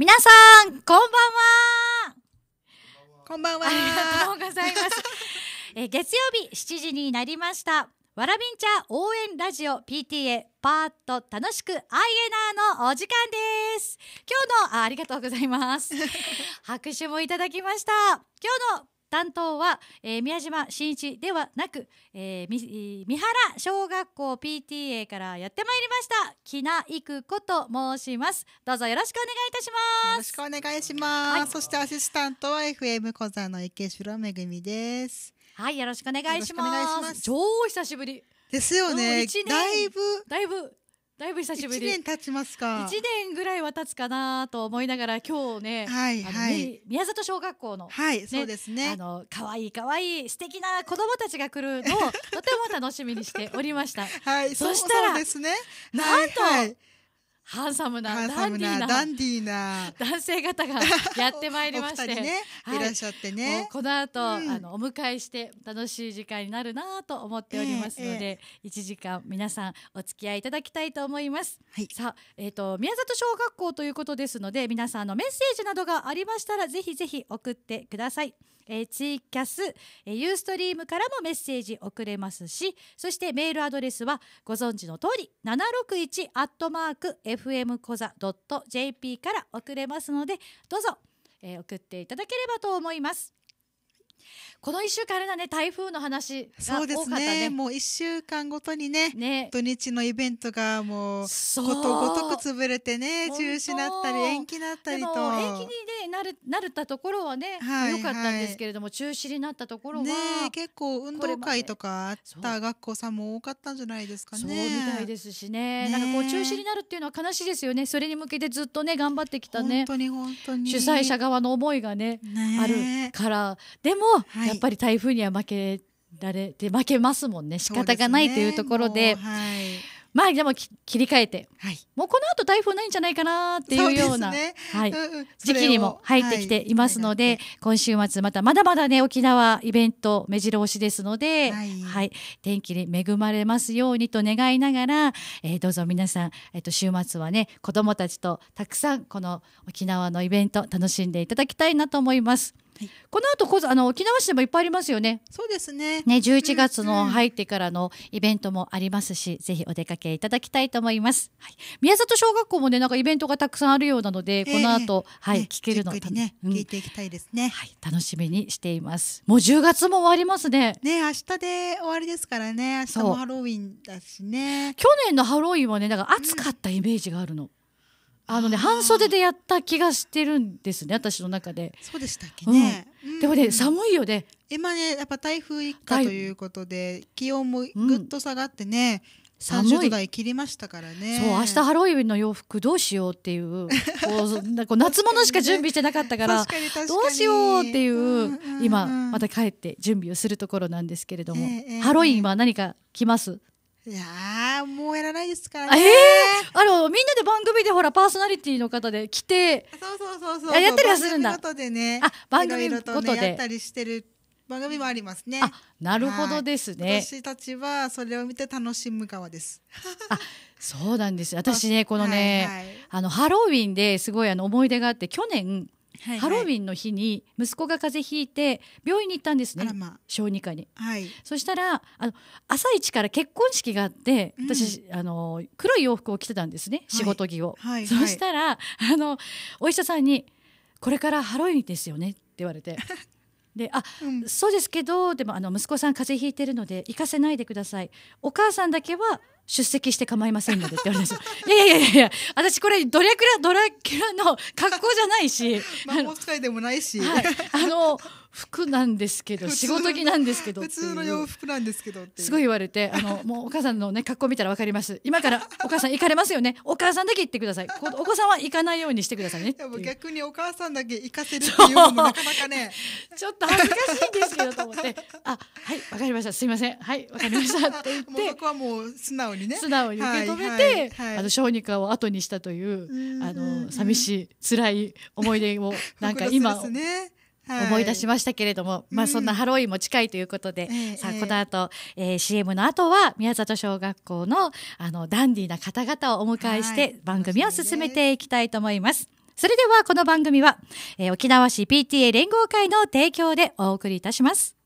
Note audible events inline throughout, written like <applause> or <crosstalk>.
皆さん、こんばんは。こんばんは。ありがとうございます。<laughs> え月曜日7時になりました。わらびんちゃ応援ラジオ PTA パート楽しくアイエナのお時間です今日のあありがとうございます <laughs> 拍手もいただきました今日の担当は、えー、宮島真一ではなく、えー、三原小学校 PTA からやってまいりました木名育子と申しますどうぞよろしくお願いいたしますよろしくお願いします、はい、そしてアシスタントは FM 小座の池城めぐみですはいよろしくお願いしますしします超久しぶりですよねだいぶだいぶだいぶ久しぶり。一年経ちますか。1年ぐらいは経つかなと思いながら、今日ね、はいはい、宮里小学校の、はい、ね、そうですね。あの、可愛い可愛い素敵な子供たちが来るのを、とても楽しみにしておりました。<laughs> はい、そしたら、そうですね。なんと、はいはいハンサムなダンディーなダンディーな男性方がやってまいりましてねい、らっしゃってねこの後、うん、あのお迎えして楽しい時間になるなと思っておりますので、えー、1時間皆さんお付き合いいただきたいと思います、はい、さあ、えーと、と宮里小学校ということですので皆さんのメッセージなどがありましたらぜひぜひ送ってください。えツイキャス、えー、ユーストリームからもメッセージ送れますしそしてメールアドレスはご存知の通り761アットマーク FM コザ .jp から送れますのでどうぞ、え送っていただければと思います。この一週間あれだね台風の話が多かったねそうですねもう一週間ごとにね、ね、土日のイベントがもうことごとく潰れてね中止なったり延期なったりと延期に、ね、なるなれたところはね、はい、よかったんですけれども、中止になったところは、ね、結構運動会とかあった学校さんも多かったんじゃないですかねそうみたいですしねなんかこう中止になるっていうのは悲しいですよねそれに向けてずっとね頑張ってきたね本本当当にに。主催者側の思いがねあるからでもはい、やっぱり台風には負けられて負けますもんね仕方がないというところで。まあでも切り替えて、はい、もうこの後台風ないんじゃないかなっていうような、ねはい、時期にも入ってきていますので、はい、今週末またまだまだね沖縄イベント目白押しですので、はい、はい、天気に恵まれますようにと願いながら、えー、どうぞ皆さん、えー、と週末はね子どもたちとたくさんこの沖縄のイベント楽しんでいただきたいなと思います。この後あの沖縄市でもいっぱいありますよね。そうですね。ね11月の入ってからのイベントもありますし、うんうん、ぜひお出かけいただきたいと思います。はい、宮里小学校もねなんかイベントがたくさんあるようなので、えー、この後はい、えー、聞けるのでね、うん、聞いていきたいですね。はい楽しみにしています。もう10月も終わりますね。ね明日で終わりですからね。明日もハロウィンだしね。去年のハロウィンはねなんか暑かったイメージがあるの。あのね半袖でやった気がしてるんですね私の中でそうでしたっけね、うん、でもね、寒いよね今ねやっぱ台風一過ということで気温もぐっと下がってね、うん、30度台切りましたからねそう明日ハロウィンの洋服どうしようっていう <laughs> こう夏物しか準備してなかったからどうしようっていううんうんうん、今また帰って準備をするところなんですけれども、えーえー、ハロウィンは何か来ますいやもうやらないですからね。ええー、あのみんなで番組でほらパーソナリティの方で来て、そうそうそうそうやったりはするんだ。ね、あ番組ごとで、やったりしてる番組もありますね。あ、なるほどですね。私たちはそれを見て楽しむ側です。あそうなんです。<laughs> 私ねこのね、はいはい、あのハロウィンですごいあの思い出があって去年はいはい、ハロウィンの日に息子が風邪ひいて病院に行ったんですね、まあ、小児科に、はい、そしたらあの朝一から結婚式があって私、うん、あの黒い洋服を着てたんですね、はい、仕事着を、はい、そしたら、あのお医者さんに「これからハロウィンですよね」って言われて。<laughs> であ、うん、そうですけどでもあの息子さん風邪ひいてるので行かせないでくださいお母さんだけは出席して構いませんのでって言われたす <laughs> いやいやいやいや、私これドラキュラ、ドラキュラの格好じゃないし。<laughs> 魔法使いでもないし。はい、あの、服なんですけど仕事着なんですけど普通の洋服なんですけどすごい言われてあの <laughs> もうお母さんのね格好見たら分かります今からお母さん行かれますよねお母さんだけ行ってくださいお子さんは行かないようにしてくださいね逆にお母さんだけ行かせるっていうのもなかなかねちょっと恥ずかしいんですけどと思ってあはい分かりましたすいませんはい分かりましたって言って僕はもう素直にね素直に受け止めて、あの小児科を後にしたというあの寂しい辛い思い出をなんか今、ね、思い出しましたけれども、はい、まあそんなハロウィンも近いということで、うん、さあこの後、えー、CM の後は宮里小学校のあのダンディーな方々をお迎えして番組を進めていきたいと思います。それではこの番組は、えー、沖縄市 PTA 連合会の提供でお送りいたします。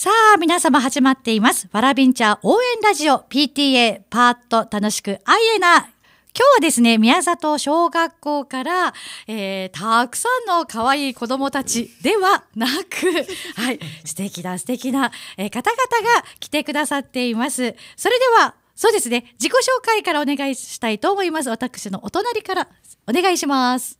さあ、皆様始まっています。わらびんちゃ応援ラジオ PTA パート楽しくあいえな。今日はですね、宮里小学校から、えー、たくさんの可愛い子供たちではなく、<laughs> はい、素敵な素敵な、えー、方々が来てくださっています。それでは、そうですね、自己紹介からお願いしたいと思います。私のお隣からお願いします。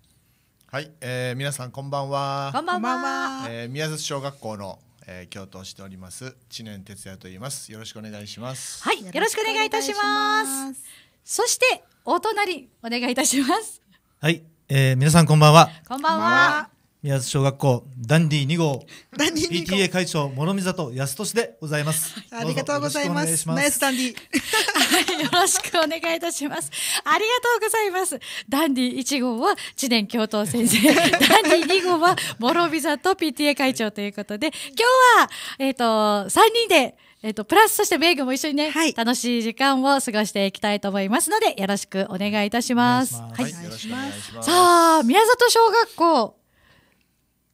はい、えー、皆さんこんばんは。こんばんは。えー、宮里小学校のえー、共闘しております知念哲也と言いますよろしくお願いしますはいよろしくお願いいたしますそしてお隣お願いいたしますはい、えー、皆さんこんばんはこんばんは宮津小学校ダンディ2号 PTA 会長諸見里康俊でございますありがとうございますナイスダンディはい、よろしくお願いいたしますありがとうございますダンディ1号は知念教頭先生 <laughs> ダンディ2号は諸見里 PTA 会長ということで今日はえっ、ー、と3人でえっ、と、プラス、そしてメイグも一緒にね、はい、楽しい時間を過ごしていきたいと思いますので、よろしくお願いいたします。いますはい、はい、よろしくお願いします。さあ、宮里小学校、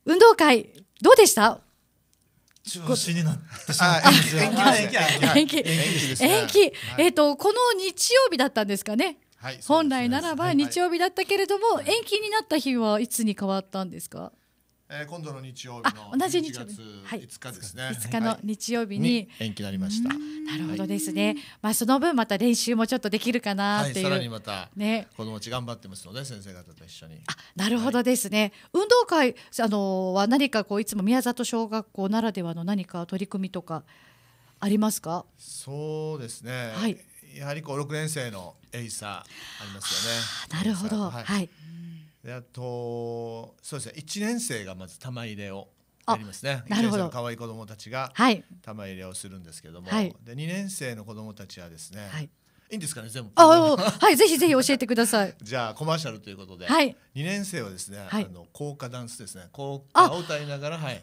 運動会どうでした中止になってしまったんです延期、延期、えっとこの日曜日だったんですかね。本来ならば日曜日だったけれども、延期になった日はいつに変わったんですか。えー、今度の日曜日の同じ日曜日五日ですね、はい、日の日曜日に,、延期になりましたなるほどですね、まあその分また練習もちょっとできるかなっていう、はい、さらにまた、ね、子供たち頑張ってますので先生方と一緒にあなるほどですね、はい、運動会あのは何かこういつも宮里小学校ならではの何か取り組みとかありますかそうですね、はい、やはりこう6年生のエイサーありますよねなるほどはいあとそうですね1年生がまず玉入れをやりますね1年生の可愛い子どもたちが玉入れをするんですけども、はい、で2年生の子どもたちはですね、はい、いいんですかね全部あはいぜひぜひ教えてくださいじゃあコマーシャルということで、はい、2年生はですね、はい、あの効果ダンスですね効果を歌いながらはい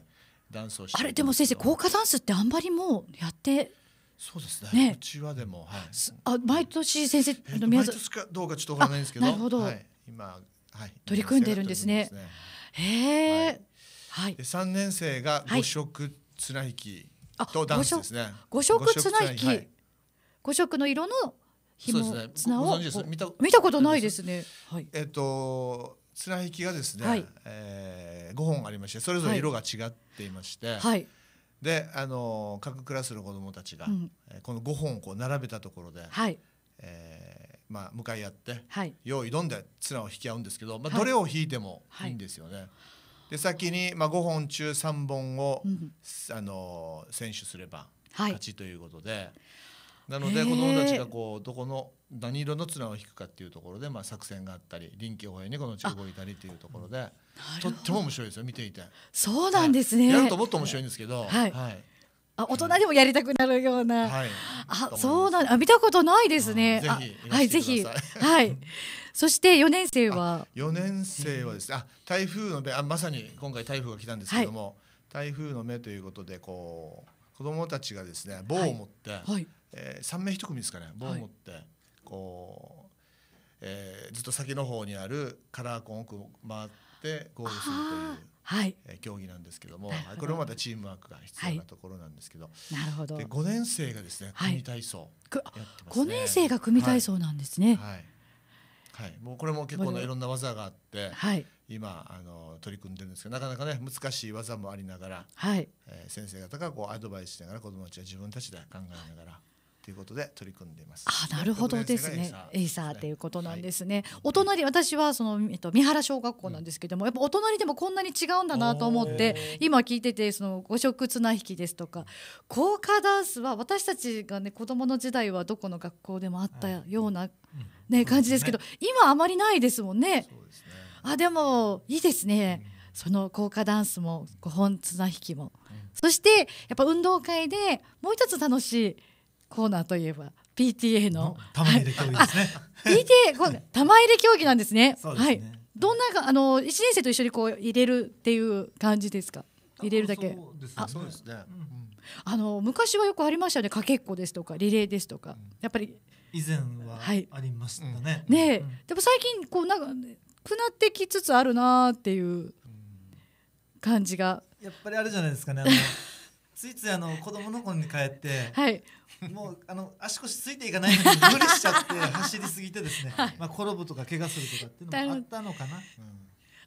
ダンスをしてあれでも先生効果ダンスってあんまりもうやってそうですね。ねうちはでも、はい、あ毎年先生、あの宮崎どうかちょっとわからないんですけど、なるほどはい、今はい、取り組んでいるんですね。へえ、はい。三、年生が五色綱引きとダンスですね。五色綱引き、五色の色の紐、ね、綱を見た見たことないですね。はい。えっと綱引きがですね、はい、え五、ー、本ありまして、それぞれ色が違っていまして、はい。で、あの各クラスの子どもたちが、うん、この五本をこう並べたところで、はい。えーまあ、向かい合って、はい、よう挑んで綱を引き合うんですけど、まあ、どれを引いてもいいんですよね。はいはい、で先に、まあ、5本中3本を、うん、あの選手すれば勝ちということで、なので子どもたちがこうどこの何色の綱を引くかっていうところで、まあ、作戦があったり臨機応変にこのうち動いたりというところでとっても面白いですよ見ていて。そうなんですね、やるともっと面白いんですけど、はいあ大人でもやりたくなるような、はい、あそうなんあ見たことないですね。はいぜひはい。そして四年生は四年生はですねあ台風の目あまさに今回台風が来たんですけども、はい、台風の目ということでこう子供たちがですね棒を持って、はいはい、えー、3名1組ですかね棒を持って、こう、えー、ずっと先の方にあるカラーコンを回ってゴールするという。はい、競技なんですけどもこれもまたチームワークが必要なところなんですけど、はい、なるほどで5年生がですね組体操やってますね、5年生が組体操なんですね。はい、はい、もうこれも結構いろんな技があって、はい、今あの取り組んでるんですけどなかなかね難しい技もありながら、はいえー、先生方がこうアドバイスしながら子どもたちは自分たちで考えながら、ということで取り組んでいます。あ、なるほどですね。エイサーということなんですね。はい、お隣、私はそのえっと三原小学校なんですけども、やっぱお隣でもこんなに違うんだなと思って、今聞いててその五色綱引きですとか、効果ダンスは私たちがね子供の時代はどこの学校でもあったような、ね感じですけど、今あまりないですもんね。ねあ、でもいいですね。その効果ダンスも五本綱引きも、そしてやっぱ運動会でもう一つ楽しい。コーナーといえば PTA の玉入れ競技ですね。PTA <laughs> これ玉入れ競技なんですね。すねはい。どんなあの一年生と一緒にこう入れるっていう感じですか。入れるだけ。あ、そうですね。あの昔はよくありましたよね。かけっこですとかリレーですとか、うん、やっぱり以前はありましたね。はい、ね、うん、でも最近こうなんかくなってきつつあるなっていう感じが。やっぱりあるじゃないですかね。ついついあの子供の頃に帰って、<laughs> はい、もうあの足腰ついていかないのに無理しちゃって <laughs> 走りすぎてですね、はい、まあ、転ぶとか怪我するとかっていうのもあったのかな。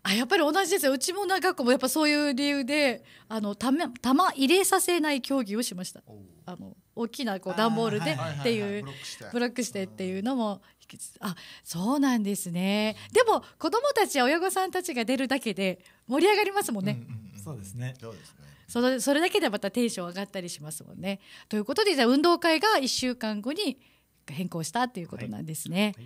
あやっぱり同じですようちも長学校もやっぱそういう理由であのため球入れさせない競技をしましたあの大きなこう段ボールでっていうブロックしてっていうのもあそうなんですねでも子どもたちや親御さんたちが出るだけで盛り上がりますもんね。そうですね。そうですね。そのそれだけでまたテンション上がったりしますもんね。ということでじゃあ運動会が1週間後に変更したっていうことなんですね。はい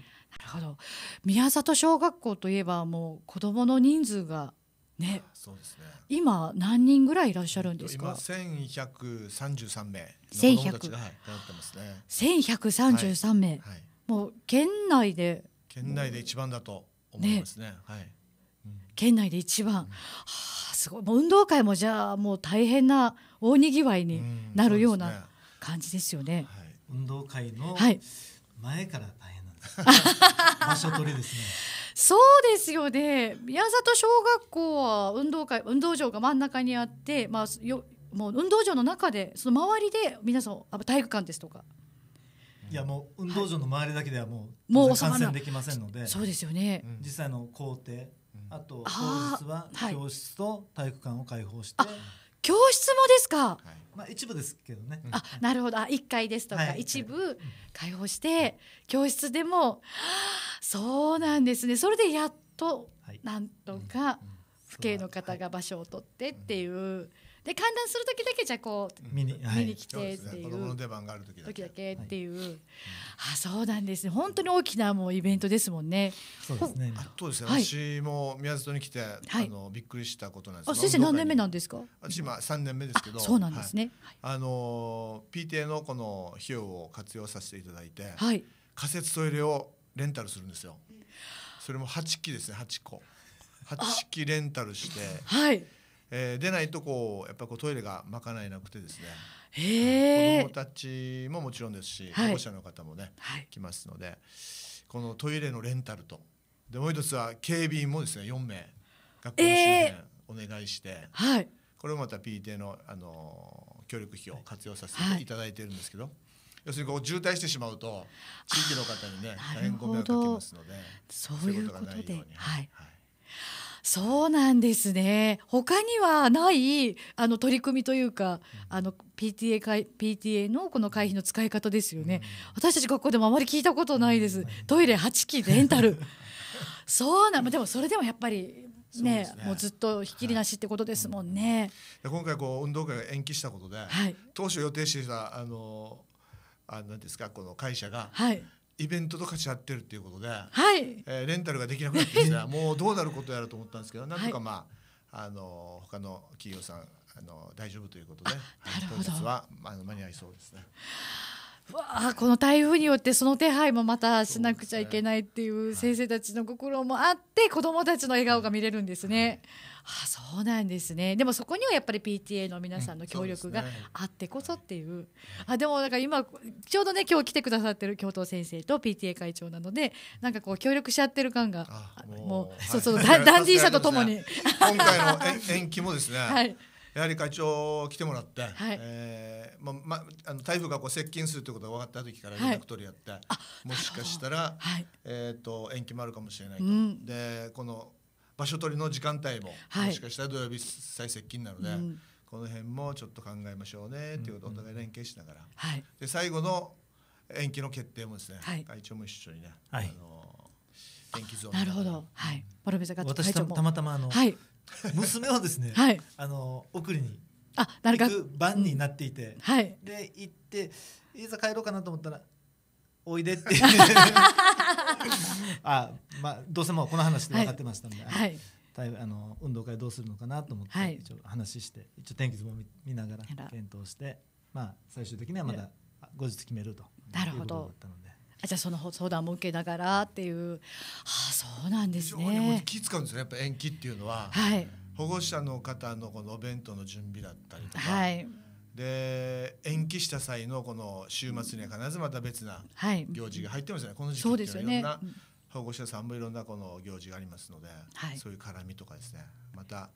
はい、なるほど宮里小学校といえばもう子どもの人数がね、そうですね。今何人ぐらいいらっしゃるんですか。今千百三十三名千百千百三十三名、はい、もう県内で県内で一番だと思いますね。ねはい、県内で一番、うん、はあすごいもう運動会もじゃあもう大変な大にぎわいになるような感じですよね。うん、ねはい、運動会の前から大変なんです、<laughs> 場所取りですね。そうですよね宮里小学校は運動会運動場が真ん中にあって、まあ、よもう運動場の中でその周りで皆さん体育館ですとかいやもう運動場の周りだけではもう、もう感染できませんのでそうですよね実際の校庭あと当日は教室と体育館を開放して、教室もですか、まあ、一部ですけどねあなるほどあ1階ですとか、一部開放して、教室でもそうなんですねそれでやっとなんとか父兄の方が場所を取ってっていう。で観覧する時だけじゃこう、うん、見に,、見に来てっていう、はい、子供の出番がある時だけっていう、はい、あそうなんですね本当に大きなもうイベントですもんね。そうですね。あとですね、はい、私も宮里に来て、あのびっくりしたことなんです。あ先生何年目なんですか？私今三年目ですけど。そうなんですね。あの PTA のこの費用を活用させていただいて、仮設トイレをレンタルするんですよ。それも八機ですね八個八機レンタルして。はい。えー、出ないとこうやっぱこうトイレがまかないなくてですね、えー、子どもたちももちろんですし、はい、保護者の方もね、はい、来ますのでこのトイレのレンタルとでもう一つは警備員もですね4名学校の周辺お願いして、えー、はい、これもまた PTA の、あの協力費を活用させていただいてるんですけど。要するにこう渋滞してしまうと地域の方にね大変ご迷惑かけますのでそういうことがないように。はい、はいそうなんですね他にはないあの取り組みというか、あの PTA, 会 PTA のこの会費の使い方ですよね、うん、私たち学校でもあまり聞いたことないです、トイレ8機レンタル <laughs> そうなん、のでもそれでもやっぱりね、ね、もうずっとひきりなしってことですもんね。はい、今回こう運動会が延期したことで、はい、当初予定していたあのあなんですかこの会社が、はい、イベントとかち合ってるっていうことで、はいえー、レンタルができなくなってきた <laughs> もうどうなることやろうと思ったんですけどなんとかまあ,、あの他の企業さんあの大丈夫ということで当日は、まあ、間に合いそうですね。わあこの台風によってその手配もまたしなくちゃいけないっていう先生たちの心もあって子どもたちの笑顔が見れるんですね。はいあそうなんですねでもそこにはやっぱり PTA の皆さんの協力があってこそっていううんうね、あでもなんか今ちょうどね今日来てくださってる教頭先生と PTA 会長なのでなんかこう協力しちゃってる感がもうそうそう、はい、ダンディー社とともに、ね、今回の延期もですね、はい、やはり会長来てもらって、はい、えー、ままあの台風がこう接近するということが分かった時から連絡取り合って、はい、もしかしたら、はい、えっ、ー、と延期もあるかもしれないと、うん、でこの場所取りの時間帯も、はい、もしかしたら土曜日最接近なので、うん、この辺もちょっと考えましょうねっていうことをお互い連携しながら、はい、で最後の延期の決定もですね、会長も一緒にね、あの延期ゾーンなるほど、はい、私たまたまあの、娘をですね、あの送りにあくか番になっていて、はい、で行っていざ帰ろうかなと思ったら「おいで」って <laughs> あまあどうせもうこの話で分かってましたので、はい、あの運動会どうするのかなと思って一応話して、一応天気図も見ながら検討して、まあ、最終的にはまだ後日決めるとなるほどあじゃあその相談も受けながらっていう、はあそうなんですね。気使うんですよやっぱ延期っていうのは、はい、保護者の方のこのお弁当の準備だったりとか、はい、で延期した際のこの週末には必ずまた別な行事が入ってますよね、はい、この時期っていろんな保護者さんもいろんなこの行事がありますので、はい、そういう絡みとかですねまた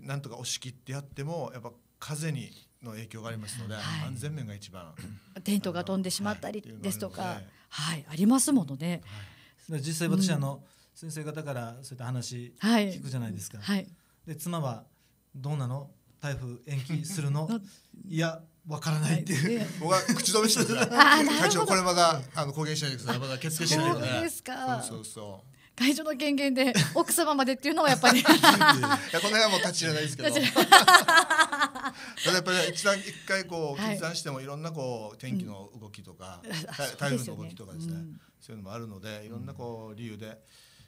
なんとか押し切ってやってもやっぱ風にの影響がありますので、はい、安全面が一番 <clears throat> テントが飛んでしまったりですとか、はい、はい、ありますものね、実際私、うん、あの先生方からそういった話聞くじゃないですか、で妻はどうなの台風延期するの <laughs> いやわからないっていう、はい、僕は口止めしてた <laughs> 会長これまだあの公言しないでくださいまだ決定しないでくださいですかそうそう会長の権限で奥様までっていうのはやっぱり <laughs> いやこの辺はもう立ち入れないですけど <laughs> ただやっぱり一段一回こう決断してもいろんなこう天気の動きとか、うん、台風の動きとかですね、うん、そういうのもあるのでいろんなこう理由で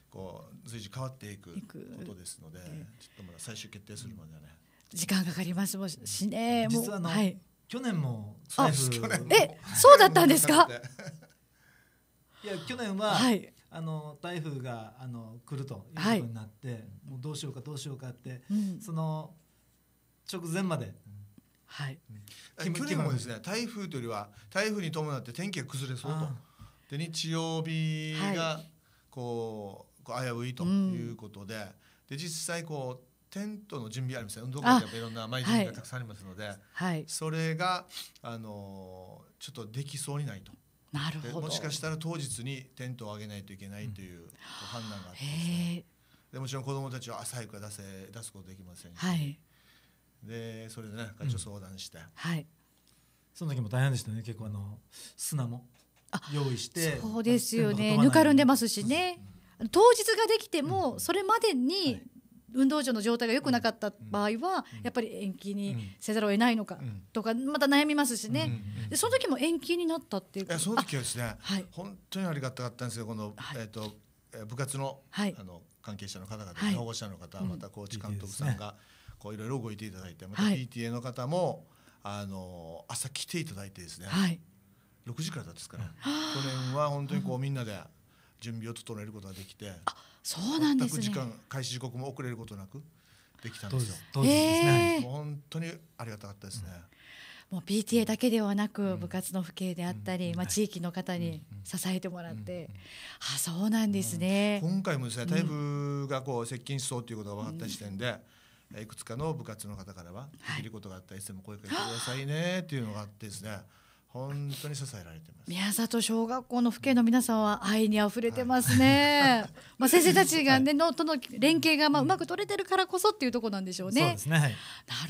こう随時変わっていくことですので、うん、ちょっとまだ最終決定するまではね時間かかりますもしね実はあの、はい去年もえそうだったんですか <laughs> いや去年は、はい、あの台風があの来るということになって、はい、もうどうしようかどうしようかって、うん、その直前まで、うん、はい、去年もですね台風というよりは台風に伴って天気が崩れそうとで日曜日がこうはい、こう危ういということで,、で実際こうテントの準備ありますね運動会とかいろんな甘い準備がたくさんありますので、はい、それがあのちょっとできそうにないと。なるほどもしかしたら当日にテントを上げないといけないという判断があってでね、でもちろん子どもたちは朝早くは出せ出すことできませんし、はい、でそれでね課長相談して、うん、はい、その時も大変でしたね結構あの砂も用意してそうですよねぬかるんでますしね、うん、当日ができても、うん、それまでに運動場の状態が良くなかった場合は、やっぱり延期にせざるを得ないのかとか、また悩みますしね、でその時も延期になったっていうかその時はですね、はい、本当にありがたかったんですよこの、えー、と部活の,、あの関係者の方々、保護者の方、またコーチ監督さんがこういろいろ動いていただいてまた PTA の方も、あの朝来ていただいてですね、はい、6時からだったですから去年は本当にこうみんなで準備を整えることができて。あそうなんです、ね、時間開始時刻も遅れることなくできたんですよ。当ですね、えー、本当にありがたかったですね。もう PTA だけではなく部活の父兄であったり、まあ、地域の方に支えてもらって、あそうなんですね、今回もですね台風がこう接近しそうということが分かった時点で、いくつかの部活の方からはできることがあったりしても声かけてくださいねっていうのがあってですね、本当に支えられてます宮里小学校の父兄の皆さんは愛にあふれてますね、はい、まあ先生たちがね、のとの連携がまあうまく取れてるからこそっていうとこなんでしょうね、ねはい、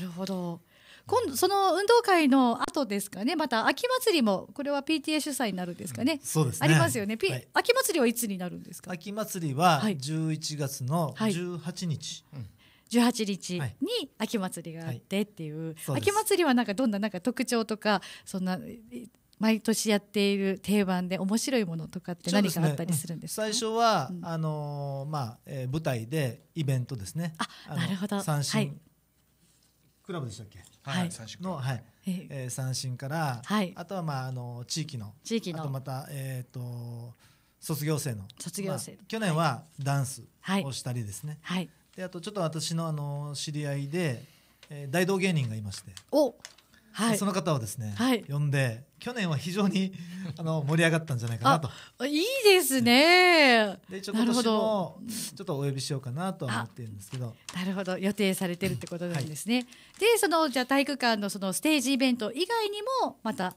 なるほど今度その運動会の後ですかねまた秋祭りもこれは PTA 主催になるんですかね、うん、ねありますよね、はい、秋祭りはいつになるんですか秋祭りは11月の18日、はい十八日に秋祭りがあってっていう,、秋祭りはなんかどんななんか特徴とかそんな毎年やっている定番で面白いものとかって何かあったりするんですか、ねうん、最初は、うん、あのまあ、えー、舞台でイベントですねあなるほど三振、はい、クラブでしたっけはい、の、はいえー、三振から、はい、あとは、まあ、あの地域の地域のあとまた、えーと、と卒業生の卒業生、まあ、去年はダンスをしたりですね、はいであとちょっと私のあの知り合いで、えー、大道芸人がいましてお、はい、その方をですね、はい、呼んで去年は非常に <laughs> あの盛り上がったんじゃないかなといいですねでちょっと今年もちょっとお呼びしようかなと思ってるんですけどなるほど予定されてるってことなんですね、はい、でそのじゃ体育館のそのステージイベント以外にもまた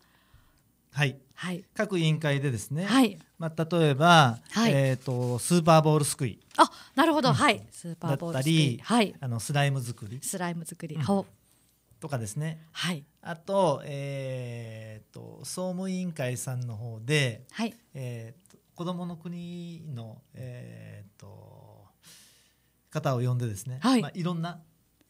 はい、はい、各委員会でですね、はいまあ、例えば、はい、えーと、スーパーボールすくいあなるほど、うん、はい、スーパーボールすくいはい、あのスライム作りスライム作り、うん、とかですね、はい、あと,、えーと、総務委員会さんの方で、はいえーと、子どもの国の、えー、と方を呼んでですね、はいまあ、いろんな、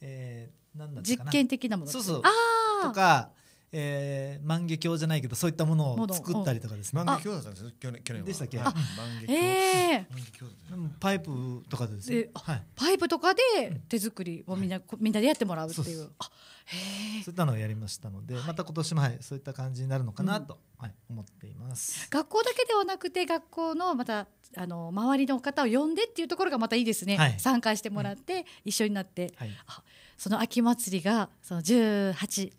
えー、なんだ実験的なものそうそうあとかえー、万華鏡じゃないけどそういったものを作ったりとかですね万華鏡だったんですよ去年去年でしたっけ万華鏡、えー、パイプとかでですね、はい、パイプとかで手作りをみんな、はい、みんなでやってもらうっていうあへえそういったのをやりましたので、また今年も、はい、そういった感じになるのかなと、うん、はい、思っています学校だけではなくて学校のまたあの周りの方を呼んでっていうところがまたいいですね、はい、参加してもらって、一緒になって、はい、あその秋祭りがその18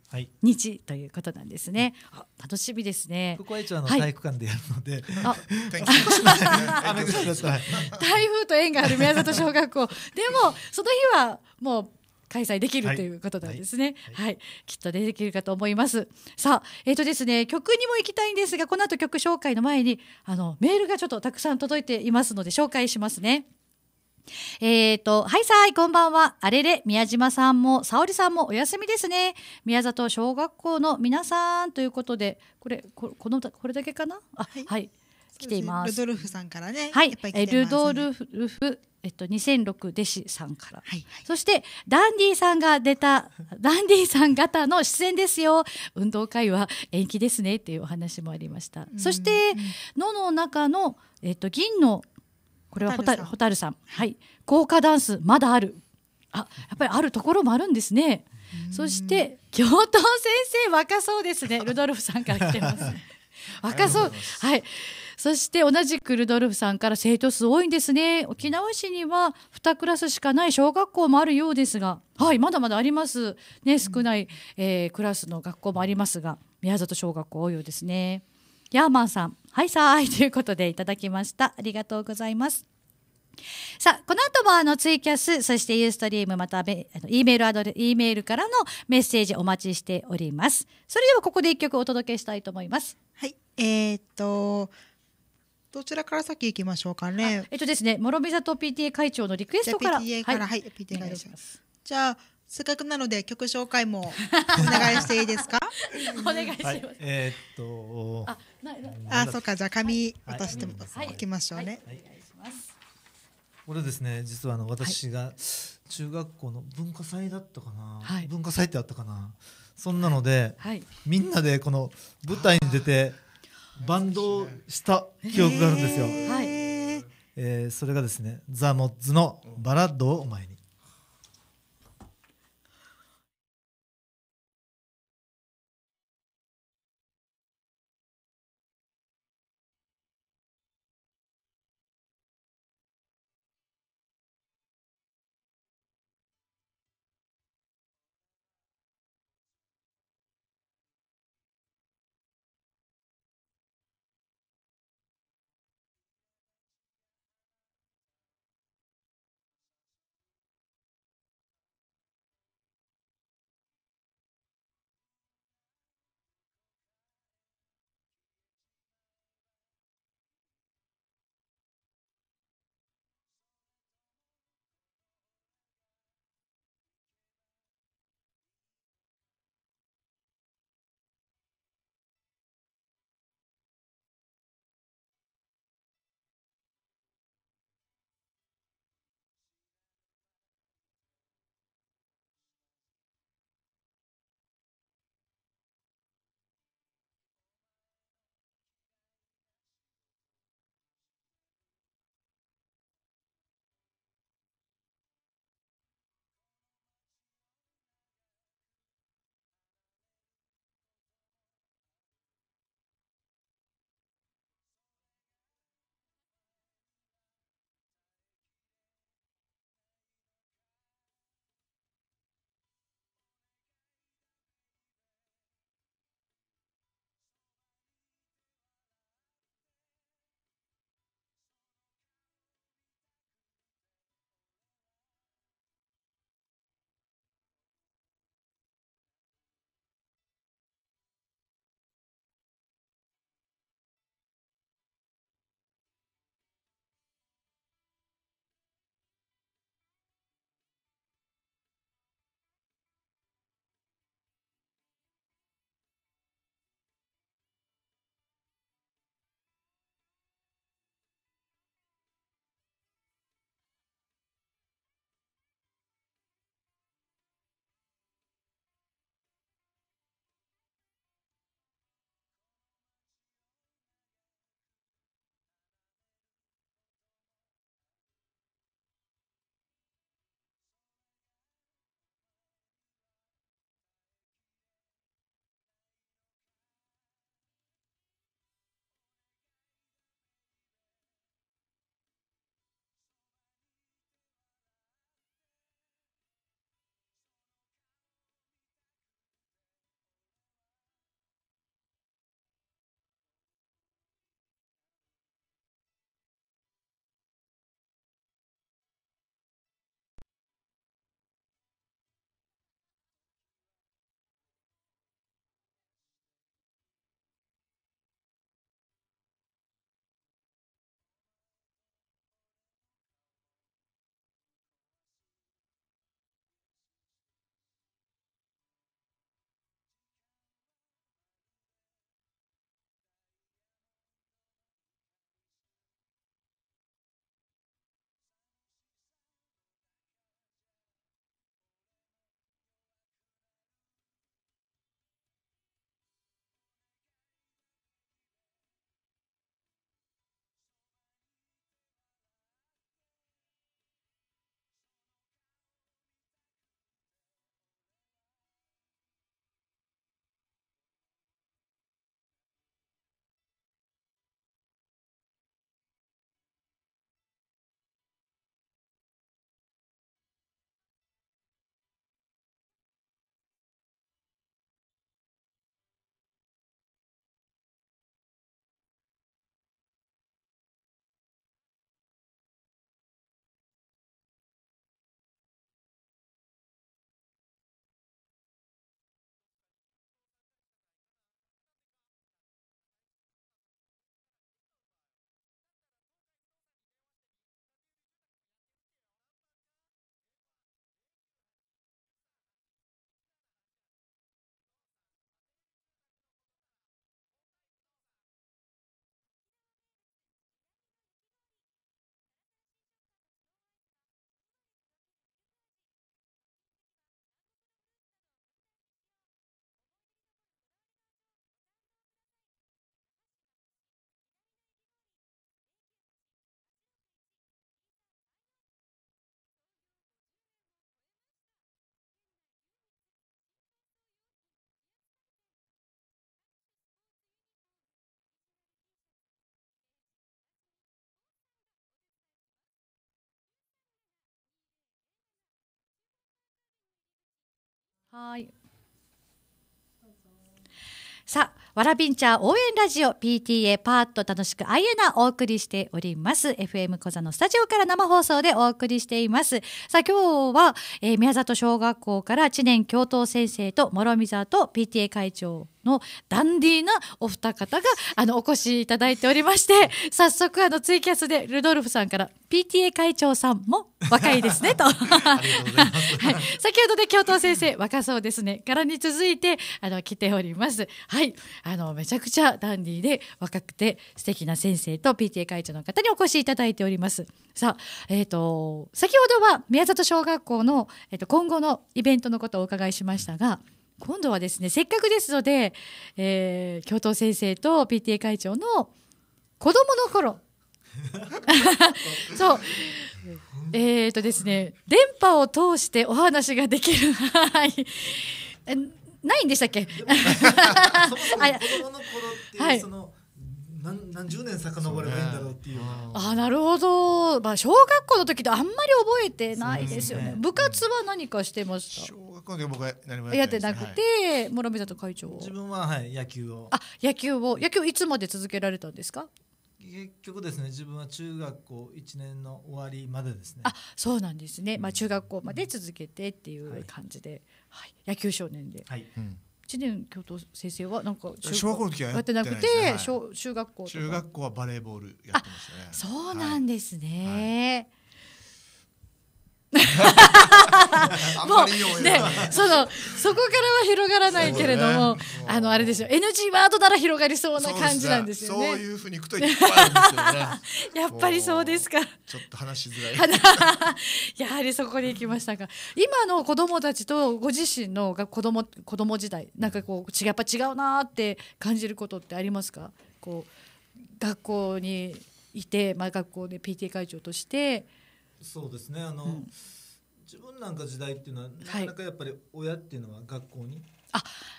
日ということなんですね。はい、楽しみですね。ここはの体育館でやるので、<laughs> はい、台風と縁がある宮里小学校でもその日はもう開催できる、ということなんですね、はいきっとできるかと思います。さあ、えっ、ー、とですね、曲にも行きたいんですが、この後曲紹介の前に、あのメールがちょっとたくさん届いていますので紹介しますね。えっ、ー、と、はいさい、こんばんは。あれれ、宮島さんも、沙織さんもお休みですね。宮里小学校の皆さんということで、これ、ここの、これだけかなあ、はい、はい。来ています。ルドルフさんからね。はい、え、ルドルフ、えっと、2006弟子さんから、はいはい、そしてダンディさんが出た <laughs> ダンディさん方の出演ですよ運動会は延期ですねっていうお話もありましたそして「の」の中の、えっと、銀のこれはホタルホタルさん、はい、効果ダンスまだある。あ、やっぱりあるところもあるんですね。そして教頭先生若そうですね。<laughs> ルドルフさんから来てます。<laughs> 若そう。はい。そして同じくルドルフさんから生徒数多いんですね。沖縄市には2クラスしかない小学校もあるようですが、はい、まだまだあります。ね、少ない、えー、クラスの学校もありますが、宮里小学校多いようですね。ヤーマンさん、はいさーい <laughs> ということでいただきました。ありがとうございます。さあ、この後もあのツイキャス、そしてユーストリーム、またあの E メールアドレ E メールからのメッセージお待ちしております。それではここで一曲お届けしたいと思います。はい、えー、っと、どちらから先行きましょうかね。えっとですね、諸見里 PTA 会長のリクエストから。PTA から、はい、はい、PTA じゃあ、せっかくなので曲紹介も <laughs> お願いしていいですか <laughs> お願いします、はい、えー、っとああそうかじゃあ紙渡しておきましょうね、はいはい、これですね実はあの私が中学校の文化祭だったかな、文化祭ってあったかなそんなので、みんなでこの舞台に出てバンドをした記憶があるんですよ、えー、えー、それがですねザ・モッズの「バラッドをお前に」はい。さあ、わらびんちゃん応援ラジオ PTA パーッと楽しくあいえなお送りしております。FM 小座のスタジオから生放送でお送りしています。さあ、今日は、えー、宮里小学校から知念教頭先生と諸見里 PTA 会長のダンディーなお二方があのお越しいただいておりまして <laughs> 早速あのツイキャスでルドルフさんから PTA 会長さんも若いですねとはい、先ほどで教頭先生若そうですねからに続いてあの来ておりますはいあのめちゃくちゃダンディーで若くて素敵な先生と PTA 会長の方にお越しいただいておりますさあえっ、ー、と先ほどは宮里小学校の、えーと今後のイベントのことをお伺いしましたが今度はですねせっかくですので、えー、教頭先生と PTA 会長の子供の頃 <laughs> そうえっ、ー、とですね電波を通してお話ができるはいないんでしたっけ <laughs> はい、その何何十年遡ればいいんだろうっていう、ね、あなるほど、まあ、小学校の時とあんまり覚えてないですよね、ね、部活は何かしてました小この時僕は何もやってなくて、はい、村目里会長自分は、はい、野球をあ野球を野球いつまで続けられたんですか結局ですね自分は中学校1年の終わりまでですねあそうなんですね、うん、まあ、中学校まで続けてっていう感じで、はい、はい、野球少年で。はいうん知念教頭先生はなんか小学校の時はやってなくて、小中学校中学校はバレーボールやってましたねそうなんですね、<laughs> もうね、そのそこからは広がらないけれども、ね、あのあれですよ、NG ワードなら広がりそうな感じなんですよね。そう、ね,、いうふうにいくといっぱいあるんですよね。<laughs> やっぱりそうですか。ちょっと話しづらい。<laughs> やはりそこに行きましたが、今の子供たちとご自身の子供子供時代、なんかこうやっぱ違うなって感じることってありますか？こう学校にいて、まあ学校で PTA 会長として。そうですねあの、うん、自分なんか時代っていうのはなかなかやっぱり親っていうのは学校に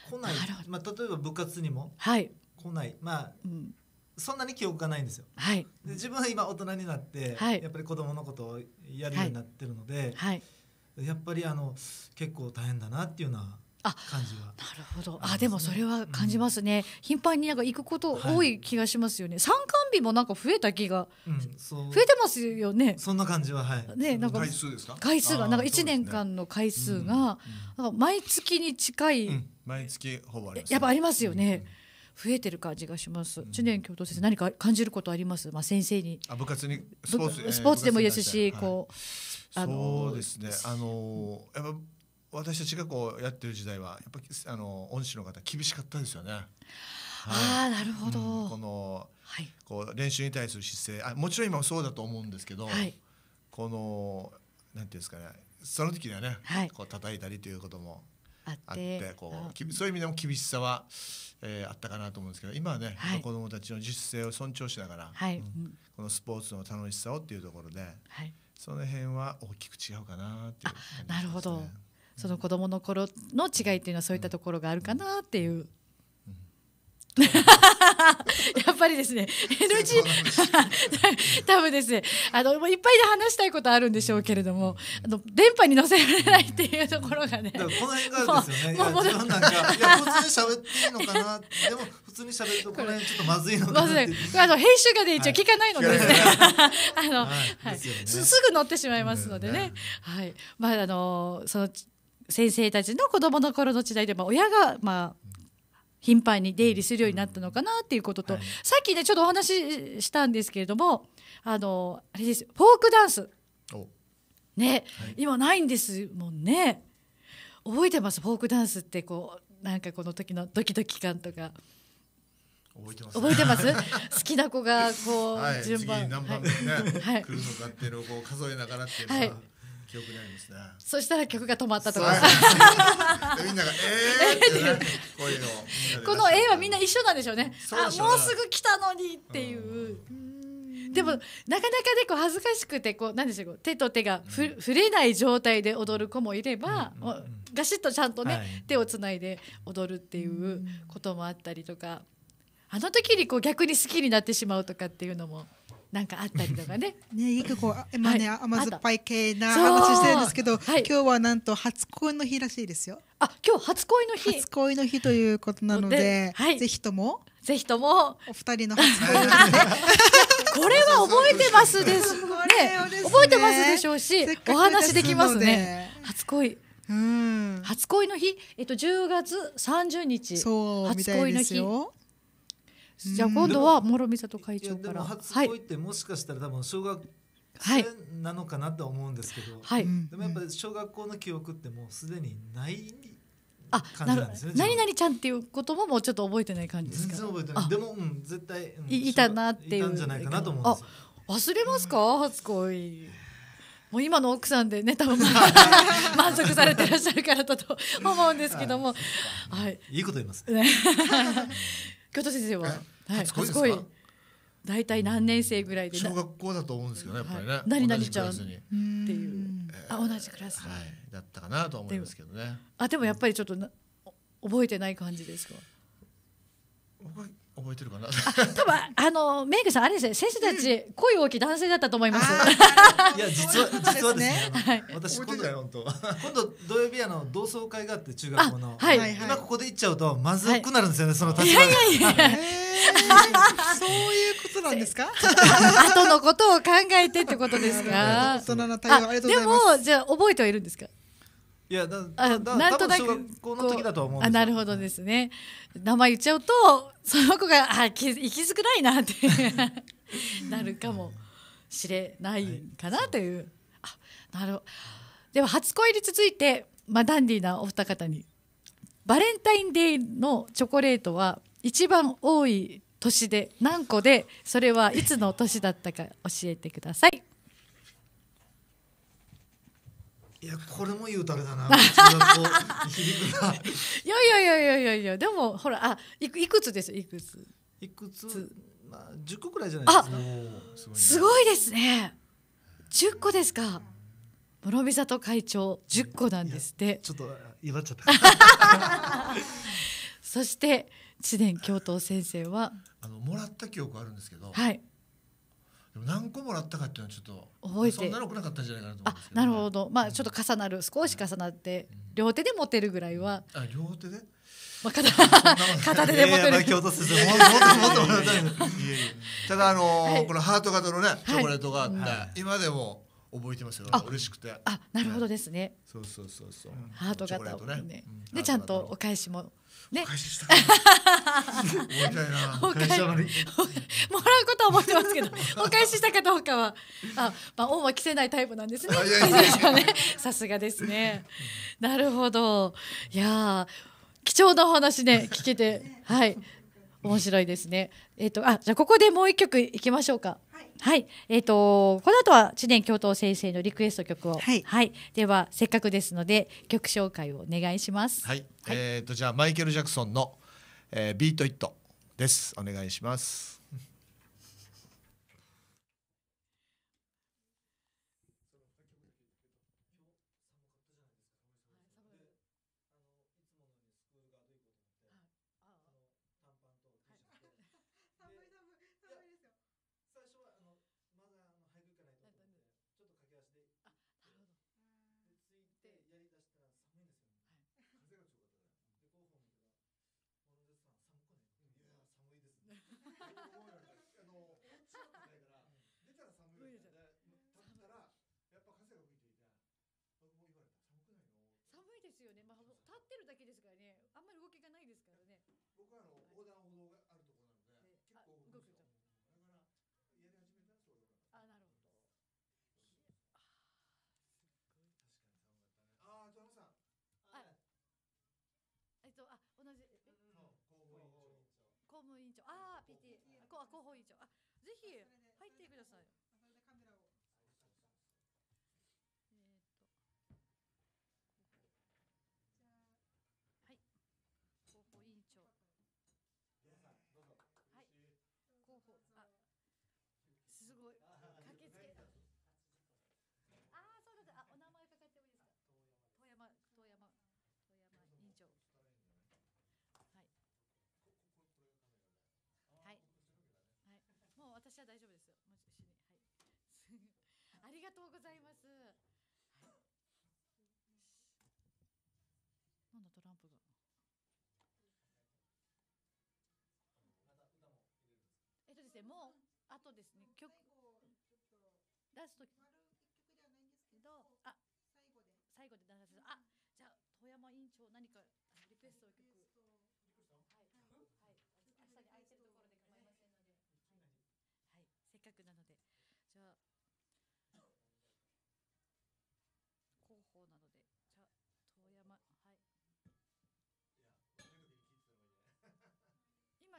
来ない、はい、まあ、例えば部活にも来ない、まあ、うん、そんなに記憶がないんですよ。はい、で自分は今大人になって、はい、やっぱり子供のことをやるようになってるので、やっぱりあの結構大変だなっていうのは感じはなるほどあ、でもそれは感じますね、うん、頻繁になんか行くこと多い気がしますよね、はい、参観日もなんか増えた気が、うん、増えてますよねそんな感じははいねなんか回数ですか回数がなんか一年間の回数が、ね、毎月に近い、うん、毎月ほぼあります、ね、やっぱありますよね、増えてる感じがします。中年教頭先生、何か感じることあります？まあ先生に。あ、部活にスポーツ、スポーツでもいいですし、はこう。あのそうですね。あのやっぱ私たちがこうやってる時代はやっぱりあの恩師の方厳しかったですよね。はい、あなるほど、うん、この、はい、こう練習に対する姿勢あもちろん今もそうだと思うんですけど、はい、このなんていうんですかねその時にはね、はい、こう叩いたりということもあってこうそういう意味でも厳しさは、えー、あったかなと思うんですけど今はね、はい、子どもたちの自主性を尊重しながら、はいうん、このスポーツの楽しさをっていうところで、はい、その辺は大きく違うかなっていう、ね、なるほどその子供の頃の違いっていうのはそういったところがあるかなっていう。<laughs> やっぱりですね NG <laughs> 多分ですねあのいっぱいで話したいことあるんでしょうけれどもあの電波に乗せられないっていうところがねこの辺がですよねもうもういや普通に喋っていいのかなでも普通に喋るとこの辺ちょっとまずいのかなってあの編集がで一応聞かないので、ね <laughs> あの、すぐ乗ってしまいますのでね、うはいまああのその先生たちの子どもの頃の時代で、も親が、まあ、頻繁に出入りするようになったのかなっていうことと、はい、さっきねちょっとお話ししたんですけれどもあのあれですフォークダンスね、はい、今ないんですもんね覚えてますフォークダンスってこうなんかこの時のドキドキ感とか。覚えてます、覚えてます <laughs> 好きな子がこう、はい、順番、はい、来るのかっていうのをこう数えながらっていうのは、はい、記憶ないんですねそしたら曲が止まったとか、みんながえーって <laughs> こういうのこの絵はみんな一緒なんでしょうねあもうすぐ来たのにっていう、でもなかなかでこう恥ずかしくてこうなんでしょう手と手がふ、触れない状態で踊る子もいれば、ガシッとちゃんとね、はい、手をつないで踊るっていうこともあったりとかあの時にこう逆に好きになってしまうとかっていうのも。なんかあったりとかね。<laughs> ね、結構、まあね、はい、甘酸っぱい系な話してるんですけど、はい、今日はなんと初恋の日らしいですよ。あ、今日初恋の日。初恋の日ということなので、はい、ぜひとも。ぜひとも。お二人の初恋の日、ね。<laughs> これは覚えてますです。<laughs> ね、覚えてますでしょうし、お話できますね。初恋。うん、初恋の日、えっと、10月30日、初恋の日じゃあ今度は諸見里会長から。初恋ってもしかしたら多分小学生なのかなと思うんですけど、はい、でもやっぱり小学校の記憶ってもうすでにないあ、なるほど。何々ちゃんっていうことももうちょっと覚えてない感じですか。全然覚えてない。でも、うん、絶対、うん、いたなっていう。いたんじゃないかなと思うんです忘れますか、初恋。もう今の奥さんでね多分 <laughs> 満足されてらっしゃるからだと思うんですけども、はい、いいこと言いますね。<laughs> 京都先生は、はい、初恋大体何年生ぐらいで小学校だと思うんですけどねやっぱりね、はい、何々ちゃんっていうあ同じクラス、はい、だったかなと思いますけどねあでもやっぱりちょっと覚えてない感じですか僕は覚えてるかな。多分あのメイクさんあれですね、選手たち、うん、声大きい男性だったと思います。<laughs> いや実は実はですね。はい、私今度本当今度土曜日あの同窓会があって中学校の、はい、今ここで行っちゃうとまずくなるんですよね、はい、その立場いやいやいや。そういうことなんですか。後 <laughs> のことを考えてってことですか。大人な対応ありがとうございます。でもじゃあ覚えてはいるんですか。いやだだなんとなく小学校の時だと思うあなるほどですね名前言っちゃうとその子があき息づくないなって <laughs> なるかもしれないかなという、はい、あなるほどでは初恋に続いて、まあ、ダンディーなお二方にバレンタインデーのチョコレートは一番多い年で何個でそれはいつの年だったか教えてください。いやこれも言うたれだな <laughs> いやいやいやいやいやいやでもほらあいくいくつですいくついくつまあ十個くらいじゃないですかすごいですね十個ですか諸見里会長十個なんですってちょっと祝っちゃった <laughs> そして知念教頭先生はあのもらった記憶あるんですけどはい何個もらったかっていうのはちょっと覚えてそんなのくなかったんじゃないかなと思うんですけど、ね、あなるほどまあちょっと重なる、少し重なって、うん、両手で持てるぐらいはあ両手でまあ、片片 <laughs> 手で持てる。京都先生、もっともっともっただあのーはい、このハート型のねチョコレートがあって、はい、今でも覚えてますよ。嬉しくて。あ、なるほどですね。そうそうそうそう。ハート型、ね、ね。でちゃんとお返しもね。お返しした。<laughs> <laughs> もらうことは思ってますけど、お返ししたかどうかは、あ、まあ恩は着せないタイプなんですね。<laughs> さすがですね。なるほど。いや貴重なお話ね聞けて、はい、面白いですね。えっ、ー、とあじゃここでもう一曲いきましょうか。はい、えっ、ー、とこの後は知念教頭先生のリクエスト曲を、はい、はい、ではせっかくですので曲紹介をお願いします。はい、はい、えっ、ー、とじゃあマイケルジャクソンの、えー、ビートイットです。お願いします。あのお家だっないから出たら寒いよね立ったらやっぱ風が吹いていて僕も言われた寒くないの寒いですよねまあ立ってるだけですからねあんまり動きがないですからね僕はあの横断歩道が報委員長あぜひ入ってくださいそれでカメラをえっ、ー、とじゃあはい広報委員長はい広報あすごいは大丈夫ですよもう一にはいありがとうございます、なんだトランプがえっとですねもうあとですね曲出すとあ最後で出させあじゃあ遠山委員長何かリクエストを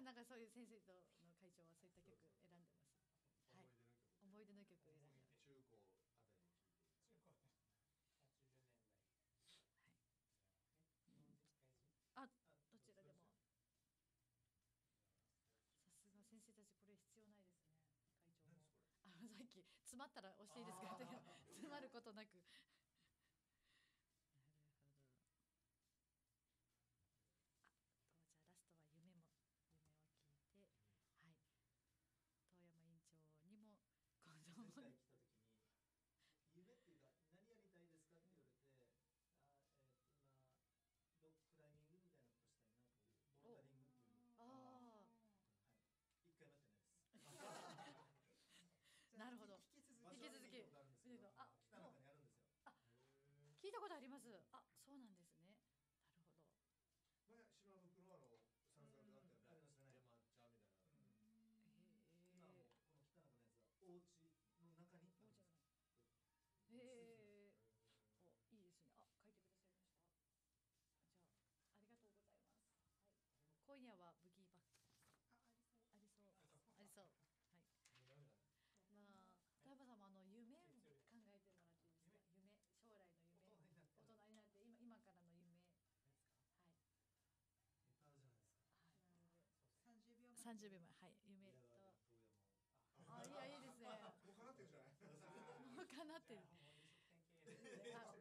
なんかそういう先生との会長はそういった曲選んでます。はい。思い出の曲選んでます。中高あたりにいて。中高ね。八十年代。はい。あ、どちらでも。さすが先生たちこれ必要ないですね。会長も。あのさっき詰まったら押していいですかって詰まることなく誕生日もはい夢とあいやいいですねもう叶ってるじゃないもう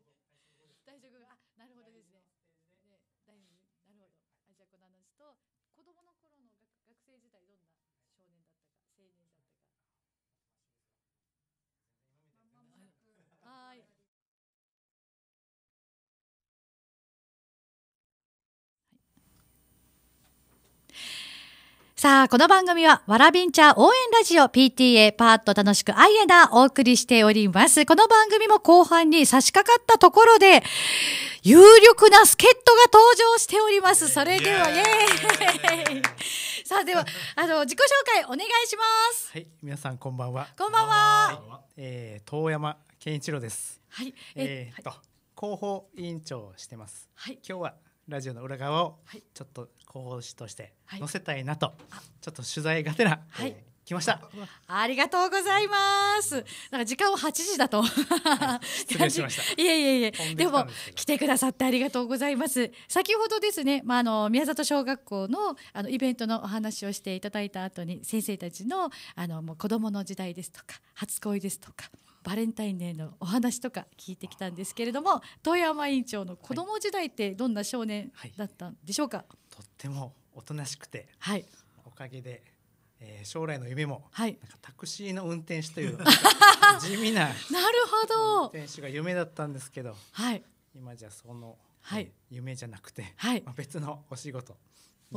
叶ってる大丈夫あなるほどですねね大丈夫なるほどあじゃあこの話と子供の頃の学学生時代どんな少年だったか青年だったさあ、この番組は、わらびん茶応援ラジオ PTA パーッと楽しくアイエナお送りしております。この番組も後半に差し掛かったところで、有力な助っ人が登場しております。それでは、イェーイ <laughs> さあ、では、あの、自己紹介お願いします。はい、皆さんこんばんは。こんばんは。えー、遠山健一郎です。はい。えー、っと、広報委員長をしてます。はい。今日はラジオの裏側をちょっと広報誌として載せたいなと、はい、ちょっと取材がてら、はい、来ました。ありがとうございます。なんか時間は8時だと。はい、しました。いやいやいえで。でも来てくださってありがとうございます。先ほどですね、まああの宮里小学校のあのイベントのお話をしていただいた後に先生たちのあのもう子供の時代ですとか初恋ですとか。バレンタインデーのお話とか聞いてきたんですけれども遠山院長の子供時代ってどんな少年だったんでしょうか、はいとってもおとなしくて、はい、おかげで、えー、将来の夢も、はい、なんかタクシーの運転手という <laughs> 地味ななるほど運転手が夢だったんですけど、はい、今じゃその、はい、夢じゃなくて、はいまあ、別のお仕事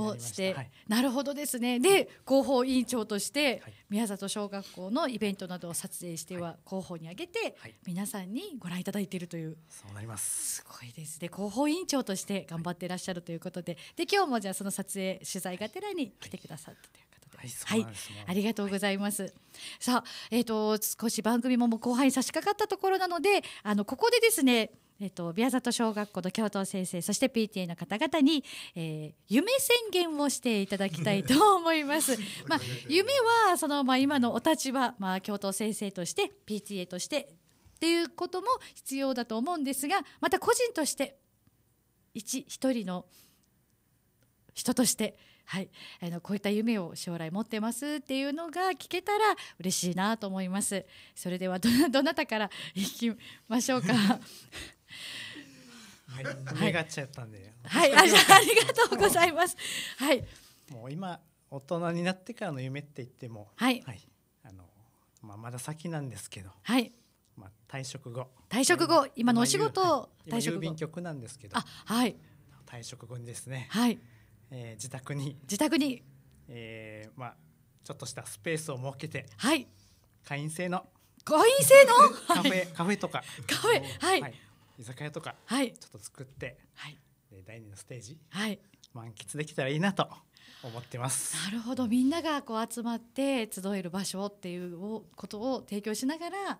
をして、はい、なるほどですねで広報委員長として宮里小学校のイベントなどを撮影しては広報にあげて、皆さんにご覧いただいているというそうなりますすごいですね広報委員長として頑張っていらっしゃるということでで今日もじゃあその撮影取材がてらに来てくださったということで、はい、はい、ありがとうございます。はい、さあ、えっ、ー、と少し番組ももう後半に差し掛かったところなので、あのここでですね、えっと、宮里小学校の教頭先生そして PTA の方々に、えー、夢宣言をしていただきたいと思います。<laughs> まあ、夢はその、まあ、今のお立場、まあ、教頭先生として PTA としてっていうことも必要だと思うんですがまた個人として一一人の人として。はい、あのこういった夢を将来持ってますっていうのが聞けたら嬉しいなと思います。それではどな <laughs> たからいきましょうか。はい、願っちゃったんで。はい、ありがとうございます。はい。もう今大人になってからの夢って言っても、はい、はい、あのまあまだ先なんですけど、はい。まあ退職後。退職後、今のお仕事退職後。郵便局なんですけど、あ、はい。退職後にですね、はい。えー、自宅に自宅に、えー、まあちょっとしたスペースを設けて、はい。会員制の会員制のカフェ、カフェとかカフェはい居酒屋とか、ちょっと作って、はい、で第二のステージ、はい、満喫できたらいいなと思ってますなるほどみんながこう集まって集える場所っていうことを提供しながら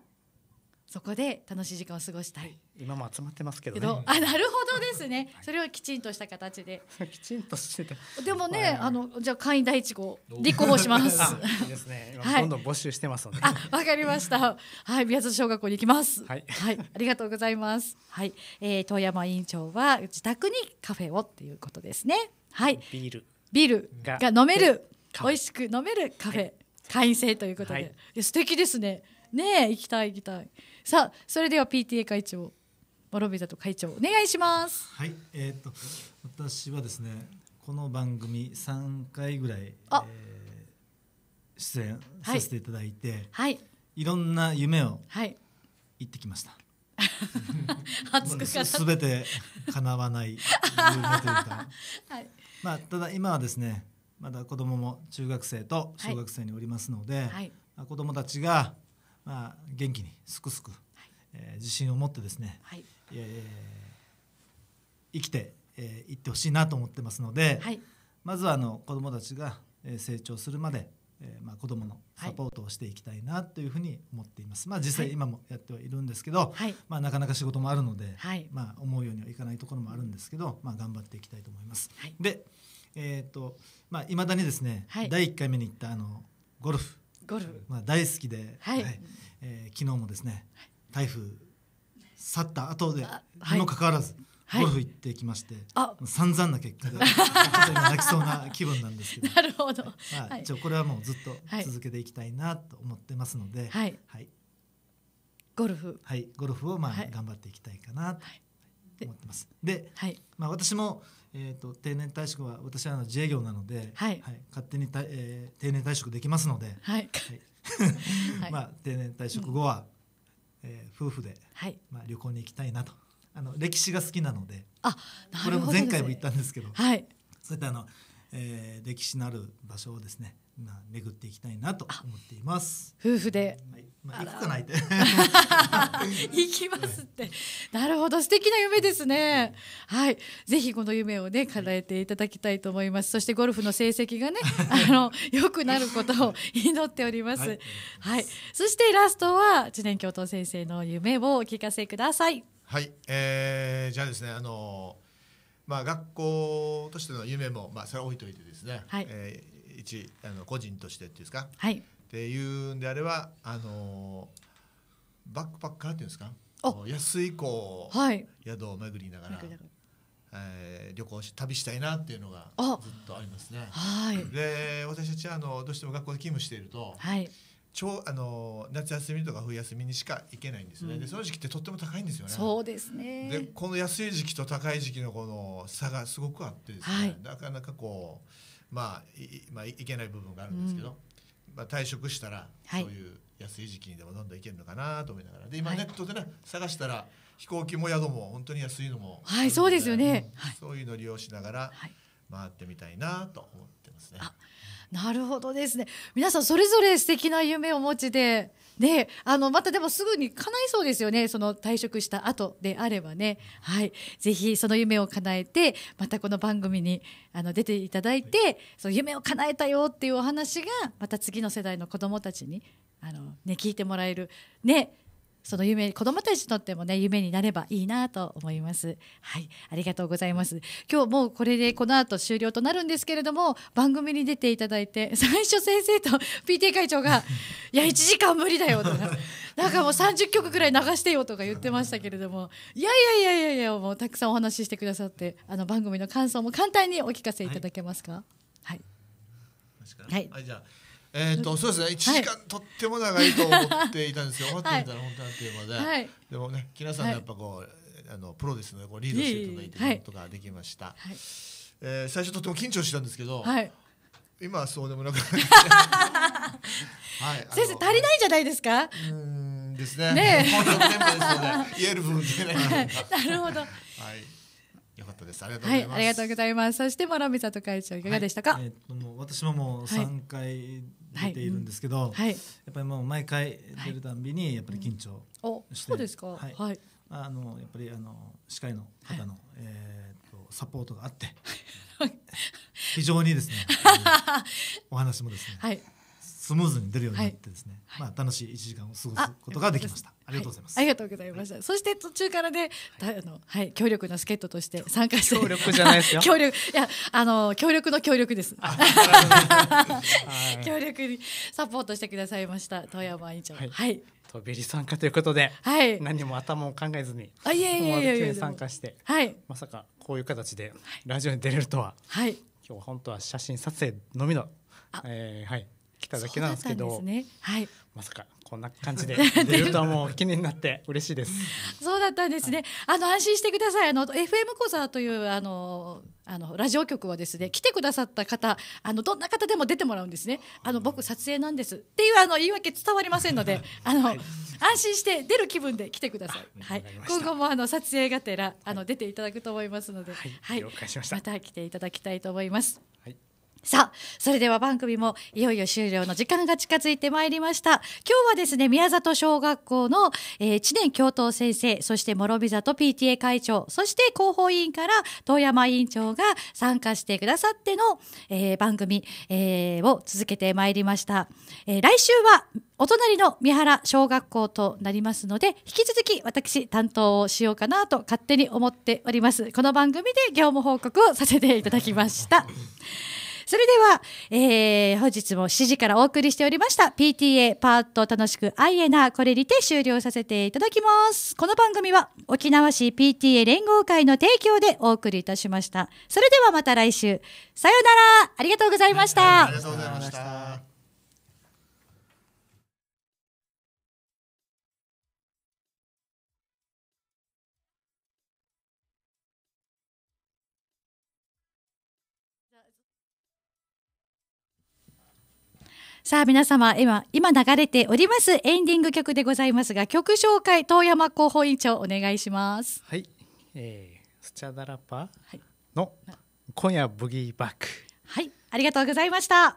そこで楽しい時間を過ごしたい。今も集まってますけど、ね、あ、なるほどですね。それをきちんとした形で。きちんとしてた。でもね、あのじゃ会員第一号立候補します。いいですね。<laughs> はい、どんどん募集してますので。あ、わかりました。はい、宮津小学校に行きます。はい、はい、ありがとうございます。はい、えー、遠山委員長は自宅にカフェをっていうことですね。はい。ビール。ビールが飲める、美味しく飲めるカフェ、会員制ということで、はい、素敵ですね。ね行きたい行きたい。さあそれでは PTA 会長諸部里会長お願いしますはいえっ、ー、と私はですねこの番組3回ぐらい、えー、出演させていただいて、はい、いろんな夢を言ってきました。す <laughs> べて叶わない <laughs> はい、まあただ今はですねまだ子供も中学生と小学生におりますので、はいまあ、子供たちがまあ、元気にすくすく、はい、えー、自信を持ってですね、はい、えー、生きてい、えー、ってほしいなと思ってますので、はい、まずはあの子どもたちが成長するまで、えーまあ、子どものサポートをしていきたいなというふうに思っています、まあ、実際今もやってはいるんですけど、まあ、なかなか仕事もあるので、まあ、思うようにはいかないところもあるんですけど、まあ、頑張っていきたいと思います。でいま、えーとまあ、未だにですね、第1回目に行ったあのゴルフゴルフ、まあ、大好きで、はいはい、えー、昨日もですね台風去った後でにもかかわらず、はい、ゴルフ行ってきまして、はい、散々な結果で <laughs> 今泣きそうな気分なんですけどなるほど、まあ、一応これはもうずっと続けていきたいなと思ってますので、はいゴルフはいゴルフをまあ頑張っていきたいかなと思ってます。で、はいまあ、私もえーと、定年退職は私は自営業なので、はい、はい、勝手にた、えー、定年退職できますので、はいはい、<laughs> <laughs> まあ、定年退職後は、うん、えー、夫婦で、まあ、旅行に行きたいなとあの歴史が好きなのであなるほど、ね、これも前回も言ったんですけど、はい、そういったあの、えー、歴史のある場所をですねまあ、巡っていきたいなと思っています。夫婦で、はいまあ、行くかないっ <laughs> 行きますって、なるほど素敵な夢ですね、はい、ぜひこの夢をね叶えていただきたいと思います、そしてゴルフの成績がねあの <laughs> 良くなることを祈っております、はい、はい、そしてラストは知念教頭先生の夢をお聞かせくださいはい、えー、じゃあですねあのまあ、学校としての夢も、まあ、それは置いといてですね、はいえー、一あの個人としてっていうんですか、はい、っていうんであればあのバックパッカーっていうんですか安い子を、はい、宿を巡りながら。えー、旅行し旅したいなっていうのがずっとありますね。はい、で私たちはあのどうしても学校で勤務していると、はい、超あの夏休みとか冬休みにしか行けないんですね、うん、でその時期ってとっても高いんですよね。そうですねでこの安い時期と高い時期のこの差がすごくあってですね、はい、なかなかこう。まあい,、まあ、いけない部分があるんですけど、うん、まあ、退職したら、そういう安い時期にでもどんどんいけるのかなと思いながらで今ネットでね、はい、探したら飛行機も宿も本当に安いのもはいそうですよね、うん、そういうのを利用しながら回ってみたいなと思ってますね。なるほどですね皆さんそれぞれ素敵な夢をお持ちで。ね、あのまたでもすぐに叶いそうですよねその退職した後であればね、はい、ぜひその夢を叶えてまたこの番組にあの出ていただいて、はい、その夢を叶えたよっていうお話がまた次の世代の子どもたちにあの、ね、聞いてもらえる、ね、その夢子どもたちにとってもね夢になればいいなと思いますはいありがとうございます今日もうこれでこの後終了となるんですけれども番組に出ていただいて <laughs> 最初先生と PT 会長が「<laughs> いや1時間無理だよ」とか「なんかもう30曲ぐらい流してよ」とか言ってましたけれどもいやいやいやいやいやもうたくさんお話ししてくださってあの番組の感想も簡単にお聞かせいただけますかはい、はい、はい、じゃあえっ、ー、とそうですね1時間とっても長いと思っていたんですよ、<laughs> 終わってみたら本当あっという間で、はい、でもね皆さんがやっぱこう、あのプロですのでこうリードしていただいてることができました、はい、えー、最初とっても緊張したんですけど、はい、今はそうでもなく <laughs> はい、先生足りないんじゃないですかうんですねねえ <laughs> る分でなるほど、はいよかったです。ありがとうございます。はい、ありがとうございます。そして諸見里会長いかがでしたか。はい、えっ、ー、と私ももう三回出ているんですけど、はい、やっぱりもう毎回出るたびにやっぱり緊張して、はいうん、そうですか、はい、はい、あのやっぱりあの司会の方の、えー、とサポートがあって非常にですね <laughs> お話もですね、はい、スムーズに出るようになってですね、まあ、楽しい1時間を過ごすことができました。ありがとうございます、はい、ありがとうございました、はい、そして途中からで、ね、あのはい強力な助っ人として参加して協力じゃないですよ協力いやあの協力の協力です <laughs> 協力にサポートしてくださいました富山委員長はい、はいとベリ参加ということで、はい、何も頭を考えずにあいやいやいやいや参加して、はい、まさかこういう形でラジオに出れるとは、はい、今日は本当は写真撮影のみの、えー、はい来ただけなんですけど、ねはい、まさかこんな感じで <laughs> 出るとはもう記念になって嬉しいです。そうだったんですね。はい、あの安心してください。あの FM 講座というあのあのラジオ局はですね来てくださった方あのどんな方でも出てもらうんですね。あの僕撮影なんですっていうあの言い訳伝わりませんので <laughs> あの、はい、安心して出る気分で来てください。はい。今後もあの撮影がてらあの出ていただくと思いますので、はい、また来ていただきたいと思います。さあそれでは番組もいよいよ終了の時間が近づいてまいりました今日はですね宮里小学校の、えー、知念教頭先生そして諸見里 PTA 会長そして広報委員から遠山委員長が参加してくださっての、えー、番組、えー、を続けてまいりました、えー、来週はお隣の三原小学校となりますので引き続き私担当をしようかなと勝手に思っておりますこの番組で業務報告をさせていただきましたそれでは、えー、本日も7時からお送りしておりました PTA パート楽しくアイエナ、これにて終了させていただきます。この番組は沖縄市 PTA 連合会の提供でお送りいたしました。それではまた来週。さようならありがとうございました。ありがとうございました。さあ皆様今今流れておりますエンディング曲でございますが曲紹介遠山広報委員長お願いしますはい、えー、スチャダラパの今夜ブギーバックはいありがとうございました